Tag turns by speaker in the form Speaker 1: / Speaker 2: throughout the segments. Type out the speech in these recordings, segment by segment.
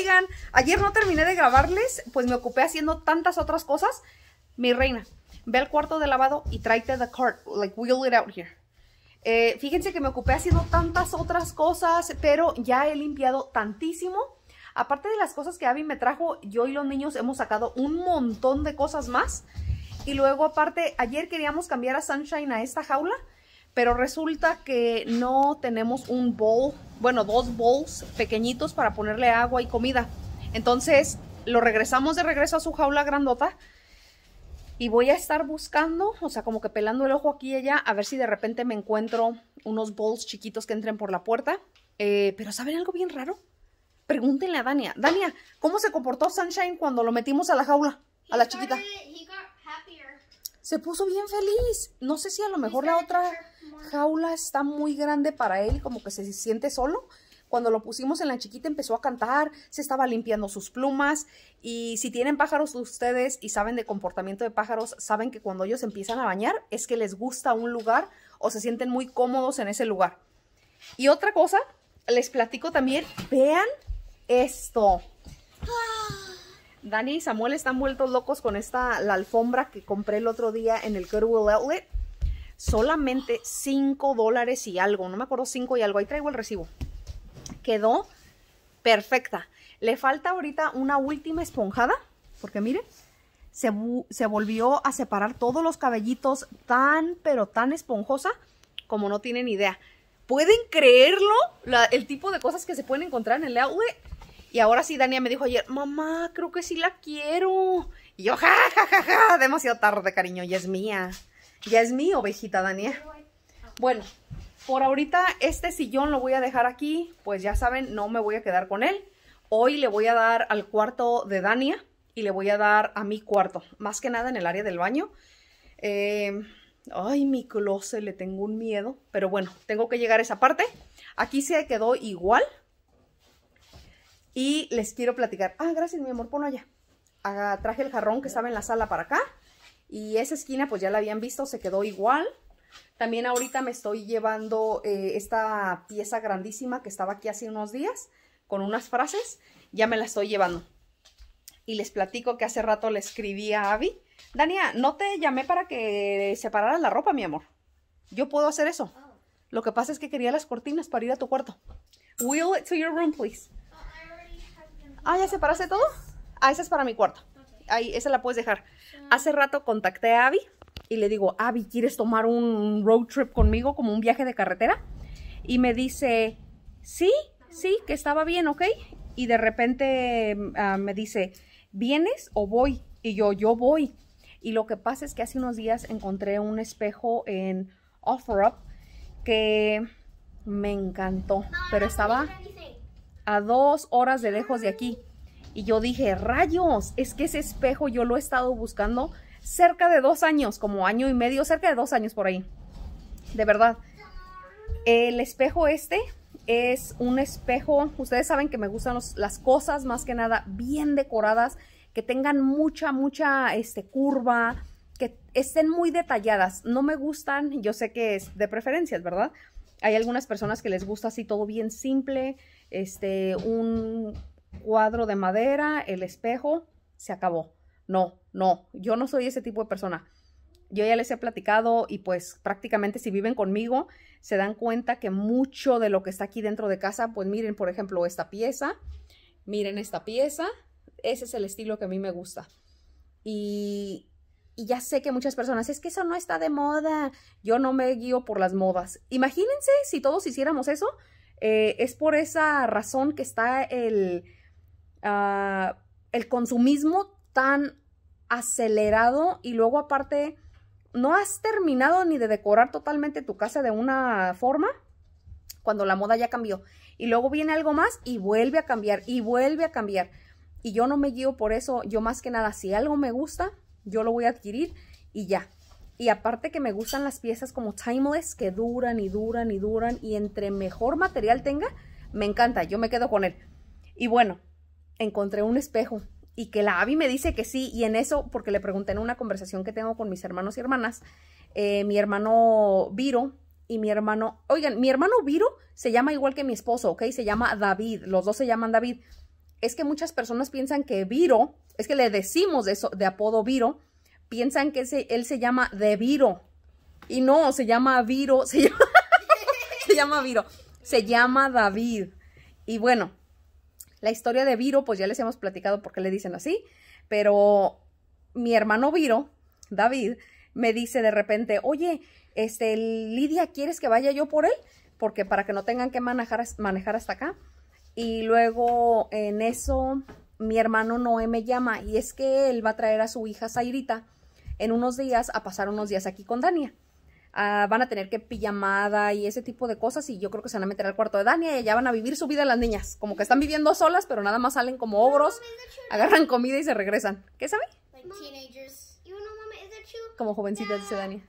Speaker 1: Oigan, ayer no terminé de grabarles, pues me ocupé haciendo tantas otras cosas. Mi reina, ve al cuarto de lavado y tráete the cart, like wheel it out here. Eh, fíjense que me ocupé haciendo tantas otras cosas, pero ya he limpiado tantísimo. Aparte de las cosas que Abby me trajo, yo y los niños hemos sacado un montón de cosas más. Y luego aparte, ayer queríamos cambiar a Sunshine a esta jaula, pero resulta que no tenemos un bowl, bueno, dos bowls pequeñitos para ponerle agua y comida. Entonces lo regresamos de regreso a su jaula grandota y voy a estar buscando, o sea, como que pelando el ojo aquí y allá, a ver si de repente me encuentro unos bowls chiquitos que entren por la puerta. Eh, pero ¿saben algo bien raro? Pregúntenle a Dania. Dania, ¿cómo se comportó Sunshine cuando lo metimos a la jaula? A la chiquita. Se puso bien feliz. No sé si a lo mejor la otra jaula está muy grande para él, como que se siente solo. Cuando lo pusimos en la chiquita empezó a cantar, se estaba limpiando sus plumas y si tienen pájaros ustedes y saben de comportamiento de pájaros, saben que cuando ellos empiezan a bañar es que les gusta un lugar o se sienten muy cómodos en ese lugar. Y otra cosa, les platico también, vean esto. Dani y Samuel están vueltos locos con esta, la alfombra que compré el otro día en el Goodwill Outlet solamente 5 dólares y algo, no me acuerdo 5 y algo, ahí traigo el recibo. Quedó perfecta. Le falta ahorita una última esponjada, porque miren, se, volvió a separar todos los cabellitos tan, pero tan esponjosa como no tienen idea. ¿Pueden creerlo? el tipo de cosas que se pueden encontrar en el outlet. Y ahora sí, Dania me dijo ayer, mamá, creo que sí la quiero. Y yo, ja, ja, ja, demasiado tarde, cariño, y es mía. Ya es mi ovejita, Dania. Bueno, por ahorita este sillón lo voy a dejar aquí. Pues ya saben, no me voy a quedar con él. Hoy le voy a dar al cuarto de Dania y le voy a dar a mi cuarto. Más que nada en el área del baño. Em, ay, mi closet, le tengo un miedo. Pero bueno, tengo que llegar a esa parte. Aquí se quedó igual. Y les quiero platicar. Ah, gracias, mi amor, ponlo allá. Ah, traje el jarrón que estaba en la sala para acá. Y esa esquina pues ya la habían visto, se quedó igual. También ahorita me estoy llevando eh, esta pieza grandísima que estaba aquí hace unos días con unas frases. Ya me la estoy llevando. Y les platico que hace rato le escribí a Abby. Dania, no te llamé para que separaras la ropa, mi amor. Yo puedo hacer eso. Lo que pasa es que quería las cortinas para ir a tu cuarto. Wheel it to your room, please. Oh, ah, ¿ya separaste todo? Ah, esa es para mi cuarto ahí, esa la puedes dejar. Ah. Hace rato contacté a Abby y le digo, Abby, ¿quieres tomar un road trip conmigo, como un viaje de carretera? Y me dice, sí, sí, que estaba bien, ¿ok? Y de repente ah, me dice, ¿vienes o voy? Y yo, yo voy. Y lo que pasa es que hace unos días encontré un espejo en OfferUp que me encantó, pero estaba a dos horas de lejos de aquí. Y yo dije, rayos, es que ese espejo yo lo he estado buscando cerca de dos años, como año y medio, cerca de dos años por ahí. De verdad. El espejo este es un espejo, ustedes saben que me gustan las cosas más que nada bien decoradas, que tengan mucha, mucha este, curva, que estén muy detalladas. No me gustan, yo sé que es de preferencias, ¿verdad? Hay algunas personas que les gusta así todo bien simple, este, un cuadro de madera, el espejo, se acabó. No, no, yo no soy ese tipo de persona. Yo ya les he platicado y pues prácticamente si viven conmigo se dan cuenta que mucho de lo que está aquí dentro de casa, pues miren por ejemplo esta pieza, miren esta pieza, ese es el estilo que a mí me gusta. Y, ya sé que muchas personas, es que eso no está de moda, yo no me guío por las modas. Imagínense si todos hiciéramos eso, eh, es por esa razón que está el, Ah, el consumismo tan acelerado y luego aparte no has terminado ni de decorar totalmente tu casa de una forma cuando la moda ya cambió. Y luego viene algo más y vuelve a cambiar y vuelve a cambiar. Y yo no me guío por eso, yo más que nada, si algo me gusta, yo lo voy a adquirir y ya. Y aparte que me gustan las piezas como timeless que duran y duran y duran y entre mejor material tenga, me encanta, yo me quedo con él. Y bueno, encontré un espejo y que la Avi me dice que sí, y en eso, porque le pregunté en una conversación que tengo con mis hermanos y hermanas, eh, mi hermano Viro y mi hermano, oigan, mi hermano Viro se llama igual que mi esposo, ¿ok? Se llama David, los dos se llaman David. Es que muchas personas piensan que Viro, es que le decimos eso, de apodo Viro, piensan que él se llama De Viro, y no, se llama Viro, se llama Viro, se llama David. Y bueno, la historia de Viro, pues ya les hemos platicado por qué le dicen así, pero mi hermano Viro, David, me dice de repente, oye, este, Lidia, ¿quieres que vaya yo por él? Porque para que no tengan que manejar, manejar hasta acá. Y luego en eso mi hermano Noé me llama y es que él va a traer a su hija Zairita en unos días a pasar unos días aquí con Dania. Ah, van a tener que pijamada y ese tipo de cosas y yo creo que se van a meter al cuarto de Dania y allá van a vivir su vida las niñas, como que están viviendo solas pero nada más salen como ogros, agarran comida y se regresan. ¿Qué sabe? como jovencitas, dice Dania.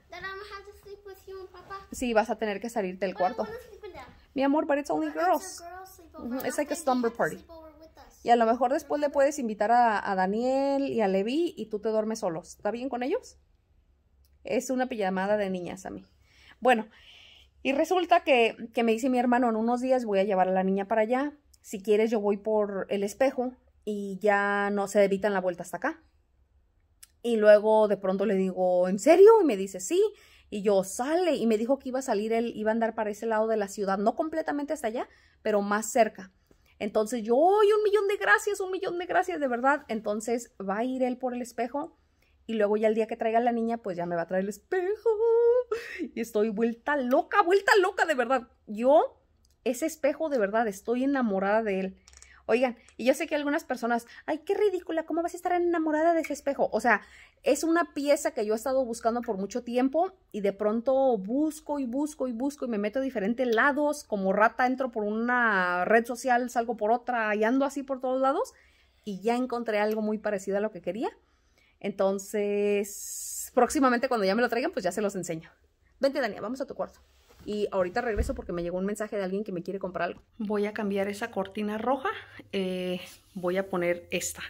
Speaker 1: Sí, vas a tener que salirte del cuarto. Mi amor, pero es only girls. es like a slumber party. Y a lo mejor después le puedes invitar a, a Daniel y a Levi y tú te duermes solos. ¿Está bien con ellos? Es una pijamada de niñas a mí. Bueno, y resulta que, que me dice mi hermano, en unos días voy a llevar a la niña para allá. Si quieres, yo voy por el espejo y ya no se evitan la vuelta hasta acá. Y luego de pronto le digo, ¿en serio? Y me dice, sí. Y yo, sale. Y me dijo que iba a salir, él iba a andar para ese lado de la ciudad, no completamente hasta allá, pero más cerca. Entonces yo, ¡ay, un millón de gracias, un millón de gracias, de verdad! Entonces va a ir él por el espejo y luego ya el día que traiga la niña, pues ya me va a traer el espejo. Y estoy vuelta loca, vuelta loca, de verdad. Yo, ese espejo, de verdad, estoy enamorada de él. Oigan, y yo sé que algunas personas, ay, qué ridícula, ¿cómo vas a estar enamorada de ese espejo? O sea, es una pieza que yo he estado buscando por mucho tiempo y de pronto busco y busco y busco y me meto a diferentes lados, como rata entro por una red social, salgo por otra y ando así por todos lados y ya encontré algo muy parecido a lo que quería entonces, próximamente cuando ya me lo traigan, pues ya se los enseño. Vente, Dania, vamos a tu cuarto. Y ahorita regreso porque me llegó un mensaje de alguien que me quiere comprar algo. Voy a cambiar esa cortina roja. Eh, voy a poner esta.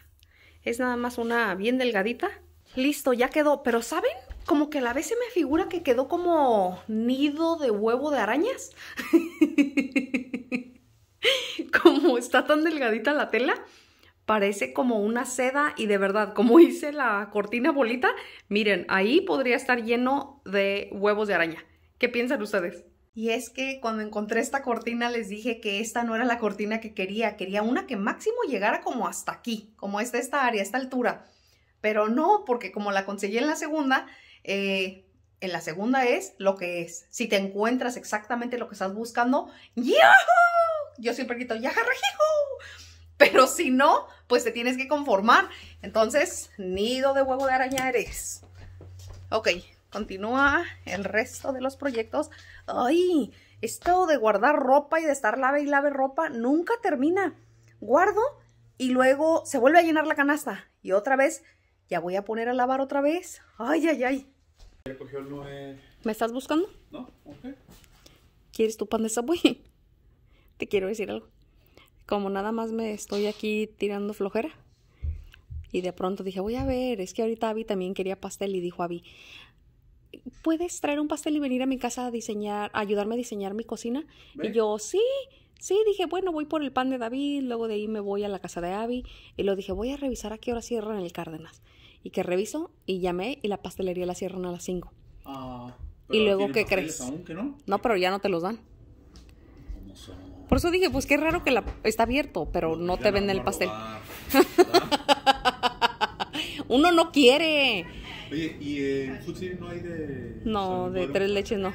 Speaker 1: Es nada más una bien delgadita. Listo, ya quedó. Pero ¿saben? Como que a la vez se me figura que quedó como nido de huevo de arañas. como está tan delgadita la tela, parece como una seda y de verdad, como hice la cortina bolita, miren, ahí podría estar lleno de huevos de araña. ¿Qué piensan ustedes? Y es que cuando encontré esta cortina les dije que esta no era la cortina que quería, quería una que máximo llegara como hasta aquí, como esta, esta área, esta altura. Pero no, porque como la conseguí en la segunda, eh, en la segunda es lo que es. Si te encuentras exactamente lo que estás buscando, ya Yo siempre grito, ¡yajarrajijo! pero si no, pues te tienes que conformar. Entonces, nido de huevo de araña eres. Ok, continúa el resto de los proyectos. Ay, esto de guardar ropa y de estar lave y lave ropa nunca termina. Guardo y luego se vuelve a llenar la canasta. Y otra vez, ya voy a poner a lavar otra vez. Ay, ay, ay.
Speaker 2: ¿Me estás buscando?
Speaker 1: No, ok. ¿Quieres tu pan de Subway? Te quiero decir algo como nada más me estoy aquí tirando flojera. Y de pronto dije, voy a ver, es que ahorita Abby también quería pastel y dijo Abby, ¿puedes traer un pastel y venir a mi casa a diseñar, ayudarme a diseñar mi cocina? Y yo, sí, sí, dije, bueno, voy por el pan de David, luego de ahí me voy a la casa de Abby y lo dije, voy a revisar a qué hora cierran el Cárdenas. Y que reviso y llamé y la pastelería la cierran a las cinco. Ah,
Speaker 2: y luego, ¿qué crees?
Speaker 1: no, pero ya no te los dan. Por eso dije, pues qué raro que la, está abierto, pero no te venden el pastel. Uno no quiere. Oye, ¿y en no hay de... No, de tres leches no.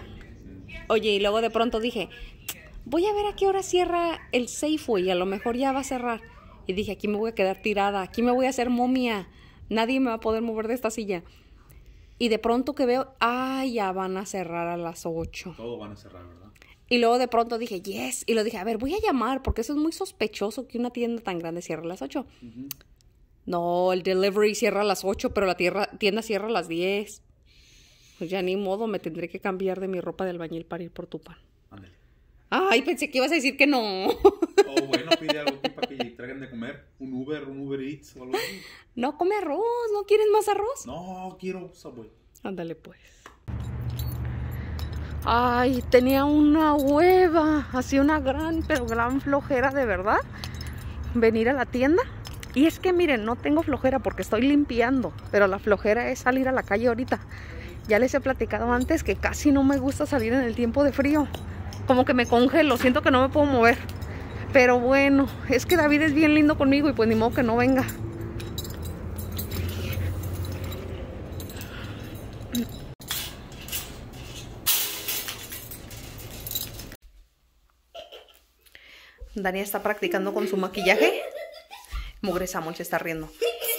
Speaker 1: Oye, y luego de pronto dije, voy a ver a qué hora cierra el y a lo mejor ya va a cerrar. Y dije, aquí me voy a quedar tirada, aquí me voy a hacer momia, nadie me va a poder mover de esta silla. Y de pronto que veo, ay, ya van a cerrar a las 8. Todo van a cerrar, ¿verdad? Y luego de pronto dije, yes. Y lo dije, a ver, voy a llamar porque eso es muy sospechoso que una tienda tan grande cierre a las 8. No, el delivery cierra a las 8, pero la tierra, tienda cierra a las 10. Pues ya ni modo, me tendré que cambiar de mi ropa del bañil para ir por tu pan. Ándale. Ay, pensé que ibas a decir que no. Oh, bueno, pide algo para que traigan de comer. Un Uber, un Uber Eats o algo así. No come arroz, ¿no quieres más arroz? No, quiero Subway. Pues, Ándale pues. Ay, tenía una hueva, así una gran, pero gran flojera de verdad, venir a la tienda. Y es que miren, no tengo flojera porque estoy limpiando, pero la flojera es salir a la calle ahorita. Ya les he platicado antes que casi no me gusta salir en el tiempo de frío. Como que me congelo, siento que no me puedo mover. Pero bueno, es que David es bien lindo conmigo y pues ni modo que no venga. Dania está practicando con su maquillaje. Mugre Samuel se está riendo.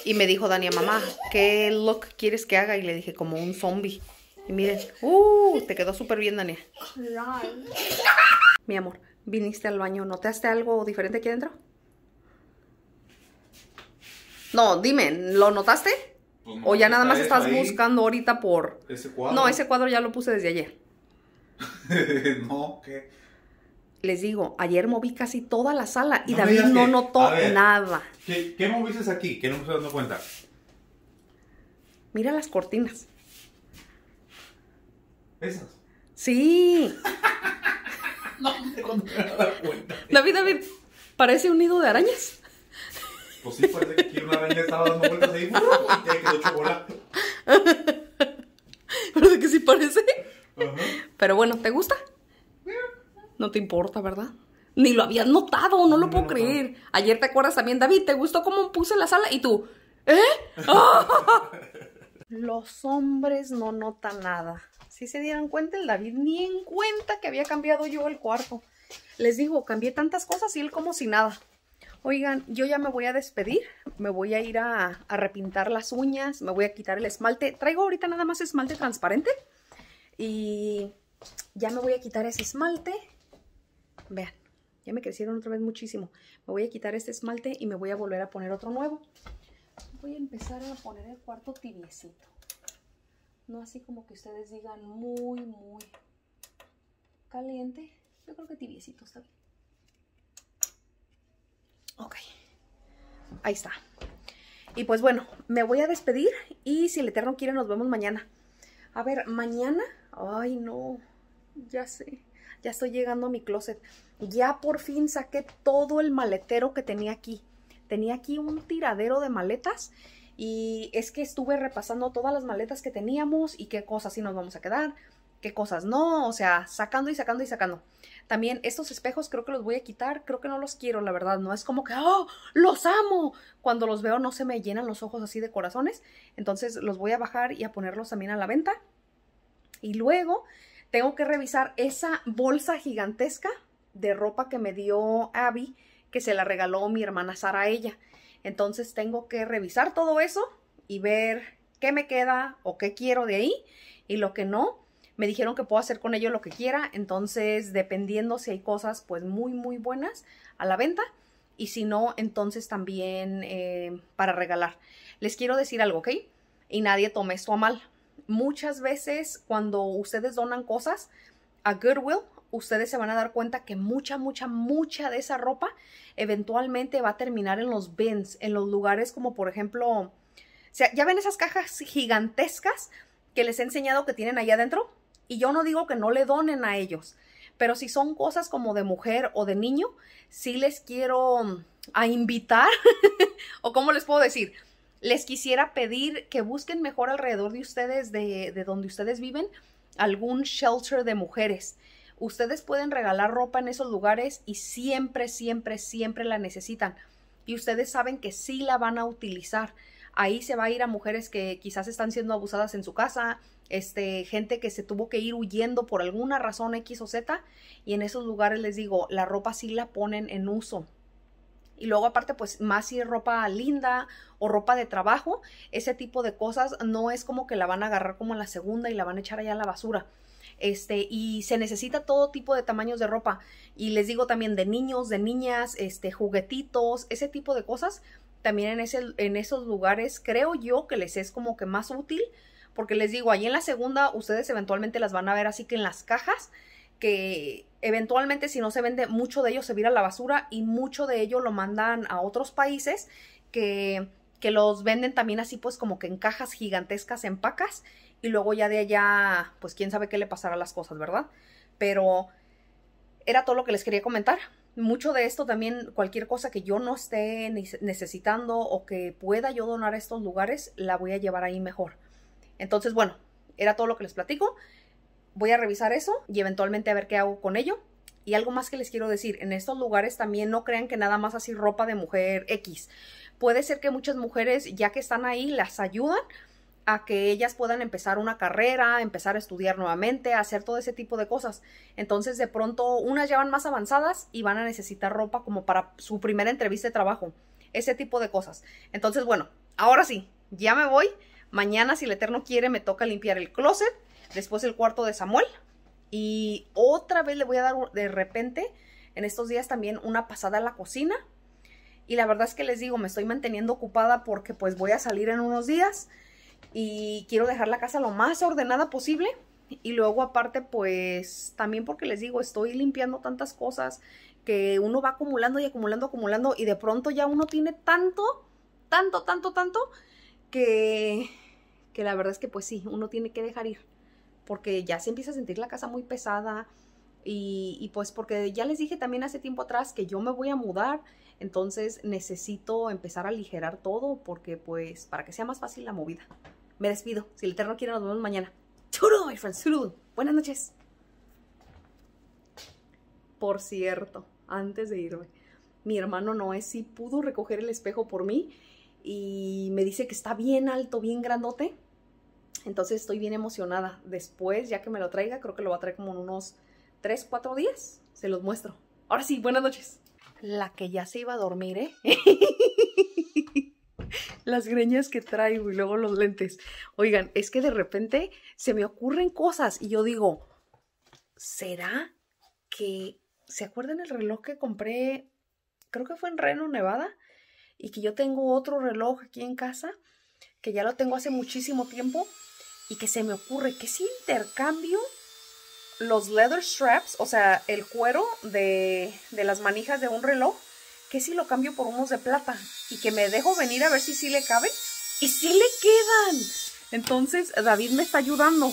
Speaker 1: Y me dijo Dania, mamá, ¿qué look quieres que haga? Y le dije, como un zombie. Y miren, ¡uh! Te quedó súper bien, Dania. Mi amor, viniste al baño. ¿Notaste algo diferente aquí adentro? No, dime, ¿lo notaste? Pues o ya nada más estás buscando ahorita por... Ese cuadro. No, ese cuadro ya lo puse desde ayer. no, ¿qué? les digo, ayer moví casi toda la sala y David no notó nada. ¿qué, ¿Qué moviste aquí? Que no me estoy dando cuenta. Mira las cortinas. ¿Esas? Sí. no, no me dar cuenta. David, David, parece un nido de arañas. Pues sí, parece que aquí una araña estaba dando vueltas ahí y te quedó chocolate. ¿Verdad que sí parece? Pero bueno, ¿te gusta? no te importa, ¿verdad? Ni lo habías notado, no lo puedo creer. Ayer te acuerdas también, David, ¿te gustó cómo puse la sala? Y tú, ¿eh? Los hombres no notan nada. Si se dieran cuenta, el David ni en cuenta que había cambiado yo el cuarto. Les digo, cambié tantas cosas y él como si nada. Oigan, yo ya me voy a despedir, me voy a ir a, a, repintar las uñas, me voy a quitar el esmalte. Traigo ahorita nada más esmalte transparente y ya me voy a quitar ese esmalte Vean, ya me crecieron otra vez muchísimo. Me voy a quitar este esmalte y me voy a volver a poner otro nuevo. Voy a empezar a poner el cuarto tibiecito. No así como que ustedes digan muy, muy caliente. Yo creo que tibiecito está bien. Ok. Ahí está. Y pues bueno, me voy a despedir y si el Eterno quiere nos vemos mañana. A ver, mañana... Ay, no. Ya sé ya estoy llegando a mi closet. Ya por fin saqué todo el maletero que tenía aquí. Tenía aquí un tiradero de maletas y es que estuve repasando todas las maletas que teníamos y qué cosas sí nos vamos a quedar, qué cosas no, o sea, sacando y sacando y sacando. También estos espejos creo que los voy a quitar, creo que no los quiero, la verdad, no es como que, ¡oh, los amo! Cuando los veo no se me llenan los ojos así de corazones, entonces los voy a bajar y a ponerlos también a la venta. Y luego tengo que revisar esa bolsa gigantesca de ropa que me dio Abby, que se la regaló mi hermana Sara a ella. Entonces tengo que revisar todo eso y ver qué me queda o qué quiero de ahí y lo que no. Me dijeron que puedo hacer con ello lo que quiera, entonces dependiendo si hay cosas pues muy muy buenas a la venta y si no, entonces también eh, para regalar. Les quiero decir algo, ¿ok? Y nadie tome esto a mal muchas veces cuando ustedes donan cosas a Goodwill, ustedes se van a dar cuenta que mucha, mucha, mucha de esa ropa eventualmente va a terminar en los bins, en los lugares como por ejemplo, o sea, ya ven esas cajas gigantescas que les he enseñado que tienen allá adentro. Y yo no digo que no le donen a ellos, pero si son cosas como de mujer o de niño, si les quiero mm, a invitar, o cómo les puedo decir, les quisiera pedir que busquen mejor alrededor de ustedes, de, donde ustedes viven, algún shelter de mujeres. Ustedes pueden regalar ropa en esos lugares y siempre, siempre, siempre la necesitan. Y ustedes saben que sí la van a utilizar. Ahí se va a ir a mujeres que quizás están siendo abusadas en su casa, este, gente que se tuvo que ir huyendo por alguna razón X o Z. Y en esos lugares les digo, la ropa sí la ponen en uso y luego aparte pues más si ropa linda o ropa de trabajo, ese tipo de cosas no es como que la van a agarrar como en la segunda y la van a echar allá a la basura. Este, y se necesita todo tipo de tamaños de ropa. Y les digo también de niños, de niñas, este, juguetitos, ese tipo de cosas. También en, ese, en esos lugares creo yo que les es como que más útil porque les digo, ahí en la segunda ustedes eventualmente las van a ver así que en las cajas que eventualmente si no se vende, mucho de ellos se vira a la basura y mucho de ellos lo mandan a otros países que, que los venden también así pues como que en cajas gigantescas, en pacas y luego ya de allá pues quién sabe qué le pasará a las cosas, ¿verdad? Pero era todo lo que les quería comentar. Mucho de esto también, cualquier cosa que yo no esté necesitando o que pueda yo donar a estos lugares, la voy a llevar ahí mejor. Entonces, bueno, era todo lo que les platico voy a revisar eso y eventualmente a ver qué hago con ello. Y algo más que les quiero decir, en estos lugares también no crean que nada más así ropa de mujer X. Puede ser que muchas mujeres, ya que están ahí, las ayudan a que ellas puedan empezar una carrera, empezar a estudiar nuevamente, hacer todo ese tipo de cosas. Entonces, de pronto, unas ya van más avanzadas y van a necesitar ropa como para su primera entrevista de trabajo. Ese tipo de cosas. Entonces, bueno, ahora sí, ya me voy. Mañana, si el Eterno quiere, me toca limpiar el closet después el cuarto de Samuel. Y otra vez le voy a dar de repente en estos días también una pasada a la cocina. Y la verdad es que les digo, me estoy manteniendo ocupada porque pues voy a salir en unos días y quiero dejar la casa lo más ordenada posible. Y luego aparte pues también porque les digo, estoy limpiando tantas cosas que uno va acumulando y acumulando, acumulando y de pronto ya uno tiene tanto, tanto, tanto, tanto que, que la verdad es que pues sí, uno tiene que dejar ir porque ya se empieza a sentir la casa muy pesada y, pues porque ya les dije también hace tiempo atrás que yo me voy a mudar, entonces necesito empezar a aligerar todo porque pues para que sea más fácil la movida. Me despido, si el Eterno quiere nos vemos mañana. Churu, my friends, churu. Buenas noches. Por cierto, antes de irme, mi hermano Noé sí pudo recoger el espejo por mí y me dice que está bien alto, bien grandote entonces estoy bien emocionada. Después, ya que me lo traiga, creo que lo va a traer como en unos 3, 4 días. Se los muestro. Ahora sí, buenas noches. La que ya se iba a dormir, ¿eh? las greñas que traigo y luego los lentes. Oigan, es que de repente se me ocurren cosas y yo digo, ¿será que... ¿Se acuerdan el reloj que compré? Creo que fue en Reno, Nevada. Y que yo tengo otro reloj aquí en casa, que ya lo tengo hace muchísimo tiempo y que se me ocurre que si intercambio los leather straps, o sea, el cuero de, de las manijas de un reloj, que si lo cambio por unos de plata y que me dejo venir a ver si sí le cabe y si le quedan. Entonces, David me está ayudando.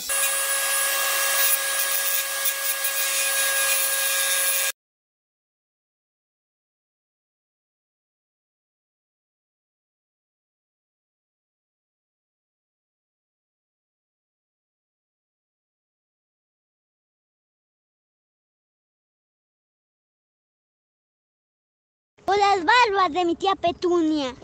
Speaker 1: las barbas de mi tía Petunia.